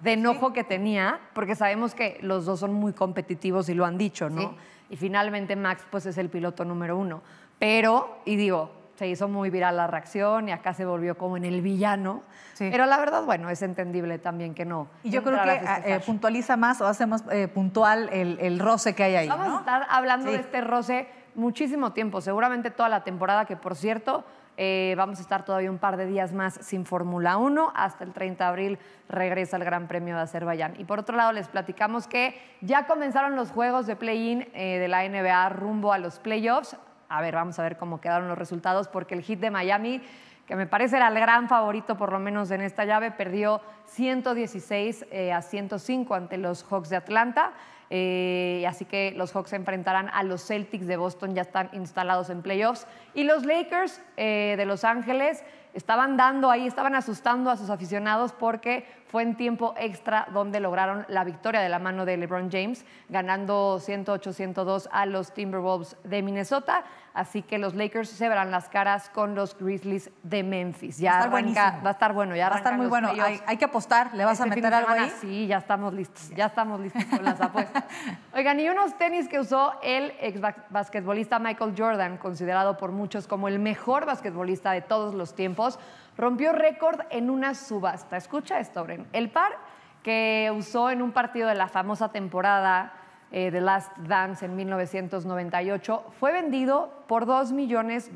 de enojo que tenía, porque sabemos que los dos son muy competitivos y lo han dicho, ¿no? Y finalmente Max pues es el piloto número uno. Pero, y digo, se hizo muy viral la reacción y acá se volvió como en el villano. Pero la verdad, bueno, es entendible también que no. Y yo creo que eh, puntualiza más o hace más eh, puntual el, roce que hay ahí. Vamos a estar hablando de este roce muchísimo tiempo, seguramente toda la temporada, que por cierto, eh, vamos a estar todavía un par de días más sin Fórmula 1. Hasta el 30 de abril regresa el Gran Premio de Azerbaiyán. Y por otro lado, les platicamos que ya comenzaron los juegos de play-in de la NBA rumbo a los playoffs. A ver, vamos a ver cómo quedaron los resultados, porque el hit de Miami, que me parece era el gran favorito, por lo menos en esta llave, perdió 116 eh, a 105 ante los Hawks de Atlanta. Eh, así que los Hawks se enfrentarán a los Celtics de Boston, ya están instalados en playoffs. Y los Lakers eh, de Los Ángeles estaban dando ahí, estaban asustando a sus aficionados porque fue en tiempo extra donde lograron la victoria de la mano de LeBron James, ganando 108-102 a los Timberwolves de Minnesota. Así que los Lakers se verán las caras con los Grizzlies de Memphis. Ya va a estar, bueno, ya va a estar muy bueno. Hay, que apostar, le vas a este meter algo ahí. Sí, ya estamos listos, ya estamos listos con las apuestas. Oigan, y unos tenis que usó el ex basquetbolista Michael Jordan, considerado por muchos como el mejor basquetbolista de todos los tiempos rompió récord en una subasta. Escucha esto, Bren. El par que usó en un partido de la famosa temporada de eh, The Last Dance en 1998 fue vendido por millones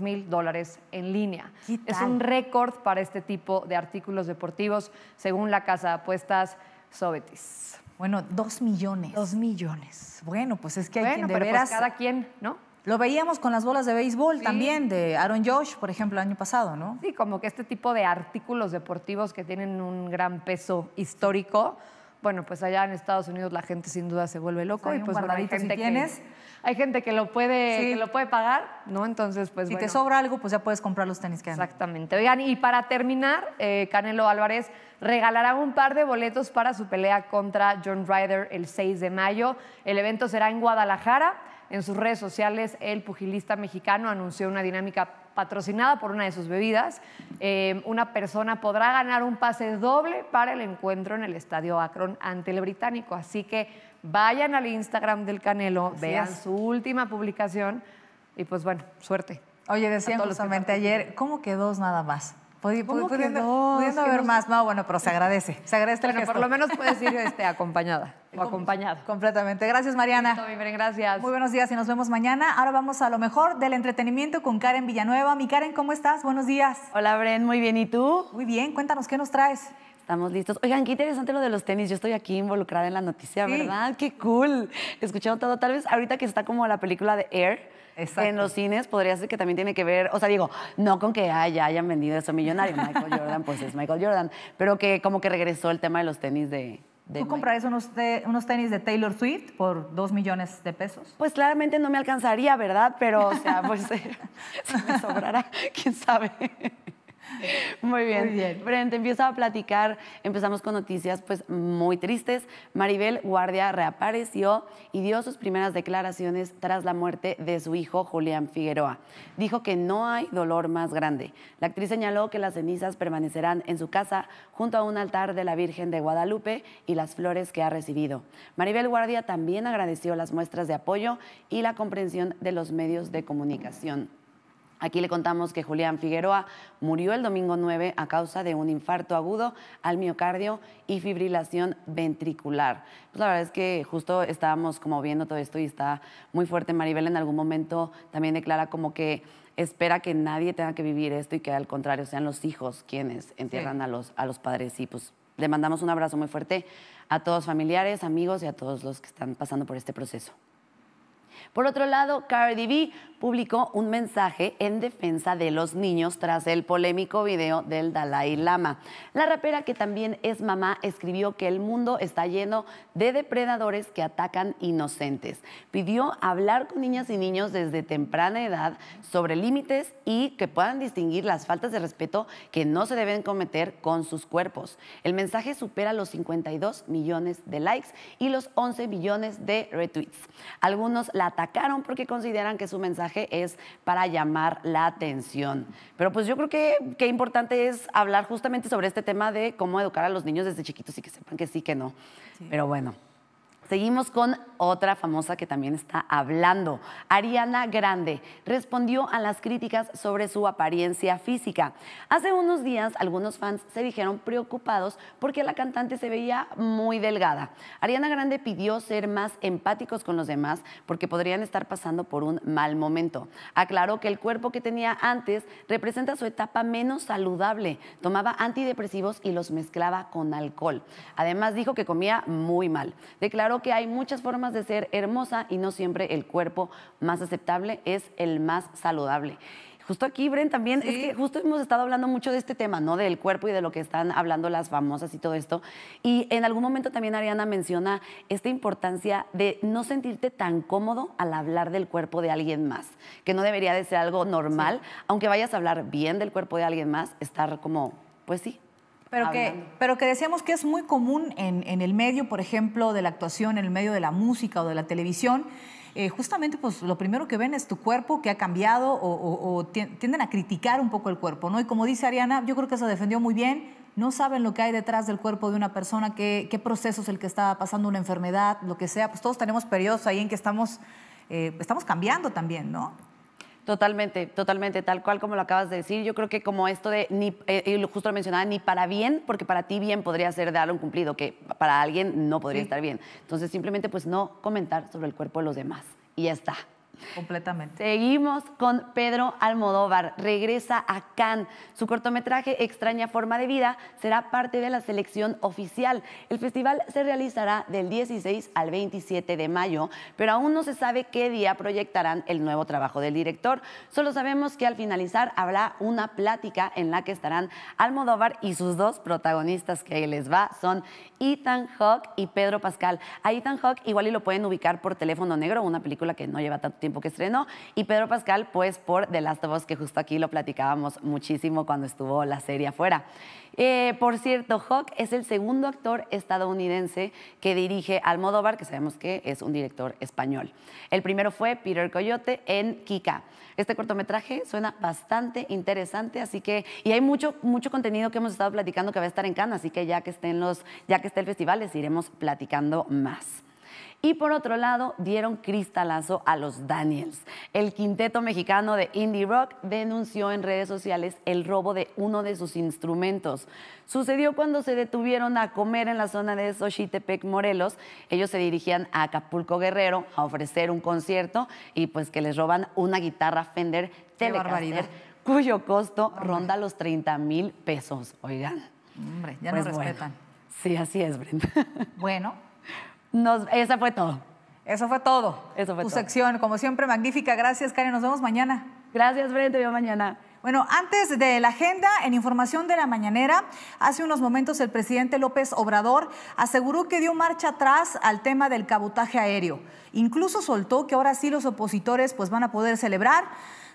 mil dólares en línea. Es un récord para este tipo de artículos deportivos, según la casa de apuestas Sobetis. Bueno, dos millones. Dos millones. Bueno, pues es que hay que quien de pues veras... cada quien, ¿no? Lo veíamos con las bolas de béisbol también, de Aaron Josh, por ejemplo, el año pasado, ¿no? Sí, como que este tipo de artículos deportivos que tienen un gran peso histórico, bueno, pues allá en Estados Unidos la gente sin duda se vuelve loco pues y pues hay gente si tienes, hay gente que lo puede lo puede pagar, ¿no? Entonces, pues si te sobra algo, pues ya puedes comprar los tenis que tienes. Exactamente. Oigan, y para terminar, eh, Canelo Álvarez regalará un par de boletos para su pelea contra John Ryder el 6 de mayo. El evento será en Guadalajara. En sus redes sociales, el pugilista mexicano anunció una dinámica patrocinada por una de sus bebidas. Eh, una persona podrá ganar un pase doble para el encuentro en el Estadio Akron ante el británico. Así que vayan al Instagram del Canelo, vean su última publicación y pues bueno, suerte. Oye, decían justamente ayer, ¿cómo quedó nada más? Pudiendo, pudiendo pues, haber más. No, bueno, pero se agradece. Se agradece Por lo menos puedes ir este, acompañada o acompañada. Completamente. Gracias, Mariana. gracias. Muy buenos días y nos vemos mañana. Ahora vamos a lo mejor del entretenimiento con Karen Villanueva. Mi Karen, ¿cómo estás? Buenos días. Hola, Bren. Muy bien. ¿Y tú? Muy bien. Cuéntanos, ¿qué nos traes? Estamos listos. Oigan, qué interesante lo de los tenis. Yo estoy aquí involucrada en la noticia, ¿verdad? Qué cool. Escuchando todo. Tal vez ahorita que está como la película de Air en los cines podría ser que también tiene que ver, o sea, digo, no con que haya hayan vendido eso millonario, Michael Jordan, pues es Michael Jordan, pero que como que regresó el tema de los tenis de... ¿Tú comprarías unos, tenis de Taylor Swift por dos millones de pesos? Pues claramente no me alcanzaría, ¿verdad? Pero, o sea, pues si me sobrará, quién sabe. Muy bien. bien. frente empieza a platicar. Empezamos con noticias pues muy tristes. Maribel Guardia reapareció y dio sus primeras declaraciones tras la muerte de su hijo Julián Figueroa. Dijo que no hay dolor más grande. La actriz señaló que las cenizas permanecerán en su casa junto a un altar de la Virgen de Guadalupe y las flores que ha recibido. Maribel Guardia también agradeció las muestras de apoyo y la comprensión de los medios de comunicación. Aquí le contamos que Julián Figueroa murió el domingo 9 a causa de un infarto agudo al miocardio y fibrilación ventricular. Pues la verdad es que justo estábamos como viendo todo esto y está muy fuerte. Maribel en algún momento también declara como que espera que nadie tenga que vivir esto y que al contrario sean los hijos quienes entierran a, los, a los padres. Y pues le mandamos un abrazo muy fuerte a todos familiares, amigos y a todos los que están pasando por este proceso. Por otro lado, Cardi B publicó un mensaje en defensa de los niños tras el polémico video del Dalai Lama. La rapera, que también es mamá, escribió que el mundo está lleno de depredadores que atacan inocentes. Pidió hablar con niñas y niños desde temprana edad sobre límites y que puedan distinguir las faltas de respeto que no se deben cometer con sus cuerpos. El mensaje supera los 52 millones de likes y los 11 millones de retweets. Algunos la atacaron porque consideran que su mensaje es para llamar la atención. Pero pues yo creo que, qué importante es hablar justamente sobre este tema de cómo educar a los niños desde chiquitos y que sepan que sí, que no. Pero bueno. Seguimos con otra famosa que también está hablando. Ariana Grande respondió a las críticas sobre su apariencia física. Hace unos días algunos fans se dijeron preocupados porque la cantante se veía muy delgada. Ariana Grande pidió ser más empáticos con los demás porque podrían estar pasando por un mal momento. Aclaró que el cuerpo que tenía antes representa su etapa menos saludable. Tomaba antidepresivos y los mezclaba con alcohol. Además dijo que comía muy mal. Declaró que hay muchas formas de ser hermosa y no siempre el cuerpo más aceptable es el más saludable. Justo aquí, Bren, también, es que justo hemos estado hablando mucho de este tema, ¿no? Del cuerpo y de lo que están hablando las famosas y todo esto. Y en algún momento también Ariana menciona esta importancia de no sentirte tan cómodo al hablar del cuerpo de alguien más, que no debería de ser algo normal, aunque vayas a hablar bien del cuerpo de alguien más, estar como, pues sí, pero que, decíamos que es muy común en, en, el medio, por ejemplo, de la actuación, en el medio de la música o de la televisión, eh, justamente pues lo primero que ven es tu cuerpo que ha cambiado o, tienden a criticar un poco el cuerpo, ¿no? Y como dice Ariana, yo creo que se defendió muy bien, no saben lo que hay detrás del cuerpo de una persona, qué, qué proceso es el que está pasando, una enfermedad, lo que sea, pues todos tenemos periodos ahí en que estamos, eh, estamos cambiando también, ¿no? Totalmente, totalmente, tal cual como lo acabas de decir. Yo creo que como esto de, ni, eh, justo lo mencionaba, ni para bien, porque para ti bien podría ser dar un cumplido, que para alguien no podría estar bien. Entonces simplemente pues no comentar sobre el cuerpo de los demás. Y ya está. Completamente. Seguimos con Pedro Almodóvar. Regresa a Cannes. Su cortometraje Extraña Forma de Vida será parte de la selección oficial. El festival se realizará del 16 al 27 de mayo, pero aún no se sabe qué día proyectarán el nuevo trabajo del director. Solo sabemos que al finalizar habrá una plática en la que estarán Almodóvar y sus dos protagonistas que les va son Ethan Hawke y Pedro Pascal. A Ethan Hawke igual y lo pueden ubicar por Teléfono Negro, una película que no lleva tanto tiempo que estrenó, y Pedro Pascal, pues por The Last of Us, que justo aquí lo platicábamos muchísimo cuando estuvo la serie afuera. Eh, por cierto, Hawk es el segundo actor estadounidense que dirige Almodóvar, que sabemos que es un director español. El primero fue Peter Coyote en Kika. Este cortometraje suena bastante interesante, así que y hay mucho mucho contenido que hemos estado platicando que va a estar en Cannes, así que ya que estén los ya que esté el festival les iremos platicando más. Y por otro lado, dieron cristalazo a los Daniels. El quinteto mexicano de indie rock denunció en redes sociales el robo de uno de sus instrumentos. Sucedió cuando se detuvieron a comer en la zona de Xochitepec, Morelos. Ellos se dirigían a Acapulco Guerrero a ofrecer un concierto y pues que les roban una guitarra Fender Telecaster cuyo costo ronda los 30 mil pesos. Oigan. Hombre, ya pues nos respetan. Sí, así es, Brenda. Bueno, eso fue todo. Eso fue todo. Eso fue tu sección, como siempre, magnífica. Gracias, Karen. Nos vemos mañana. Gracias, Brenda. mañana. Bueno, antes de la agenda, en información de la mañanera, hace unos momentos el presidente López Obrador aseguró que dio marcha atrás al tema del cabotaje aéreo. Incluso soltó que ahora sí los opositores pues van a poder celebrar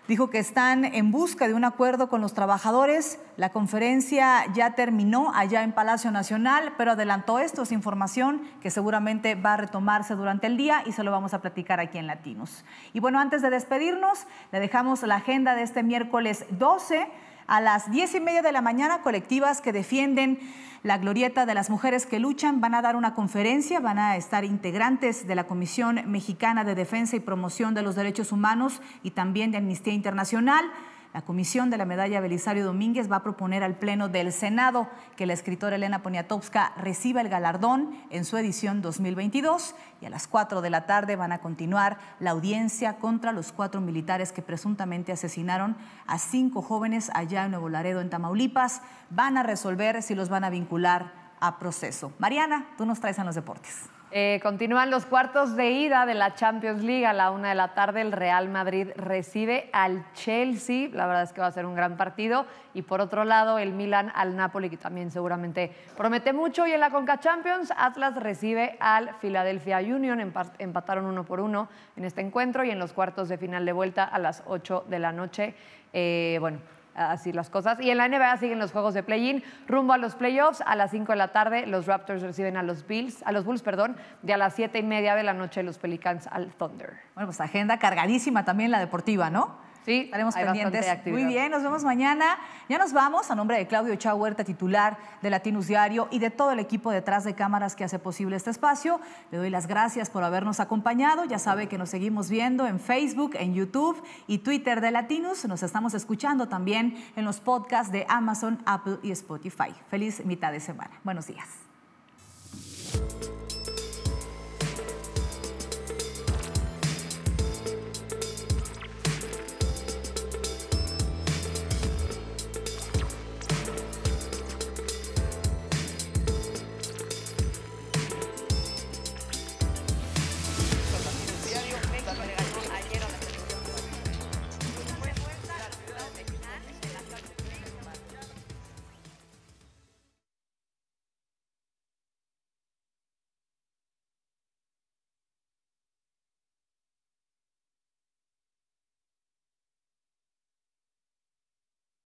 Dijo que están en busca de un acuerdo con los trabajadores. La conferencia ya terminó allá en Palacio Nacional, pero adelantó esto, es información que seguramente va a retomarse durante el día y se lo vamos a platicar aquí en Latinos. Y bueno, antes de despedirnos, le dejamos la agenda de este miércoles 12 a las diez y media de la mañana, colectivas que defienden la glorieta de las mujeres que luchan van a dar una conferencia, van a estar integrantes de la Comisión Mexicana de Defensa y Promoción de los Derechos Humanos y también de Amnistía Internacional. La comisión de la medalla Belisario Domínguez va a proponer al Pleno del Senado que la escritora Elena Poniatowska reciba el galardón en su edición 2022 y a las 4 de la tarde van a continuar la audiencia contra los cuatro militares que presuntamente asesinaron a cinco jóvenes allá en Nuevo Laredo, en Tamaulipas. Van a resolver si los van a vincular a proceso. Mariana, tú nos traes a los deportes. Eh, continúan los cuartos de ida de la Champions League a la una de la tarde. El Real Madrid recibe al Chelsea. La verdad es que va a ser un gran partido. Y por otro lado, el Milan al Napoli, que también seguramente promete mucho. Y en la Conca Champions, Atlas recibe al Philadelphia Union. Empataron uno por uno en este encuentro. Y en los cuartos de final de vuelta a las 8 de la noche. Eh, bueno, así las cosas. Y en la NBA siguen los juegos de play-in rumbo a los playoffs. A las 5 de la tarde los Raptors reciben a los Bills, a los Bulls, perdón, de a las siete y media de la noche los Pelicans al Thunder. Bueno, pues agenda cargadísima también la deportiva, ¿no? Sí, estaremos pendientes. Muy bien, nos vemos mañana. Ya nos vamos. A nombre de Claudio Chau titular de Latinus Diario y de todo el equipo detrás de cámaras que hace posible este espacio, le doy las gracias por habernos acompañado. Ya sabe que nos seguimos viendo en Facebook, en YouTube y Twitter de Latinus. Nos estamos escuchando también en los podcasts de Amazon, Apple y Spotify. Feliz mitad de semana. Buenos días.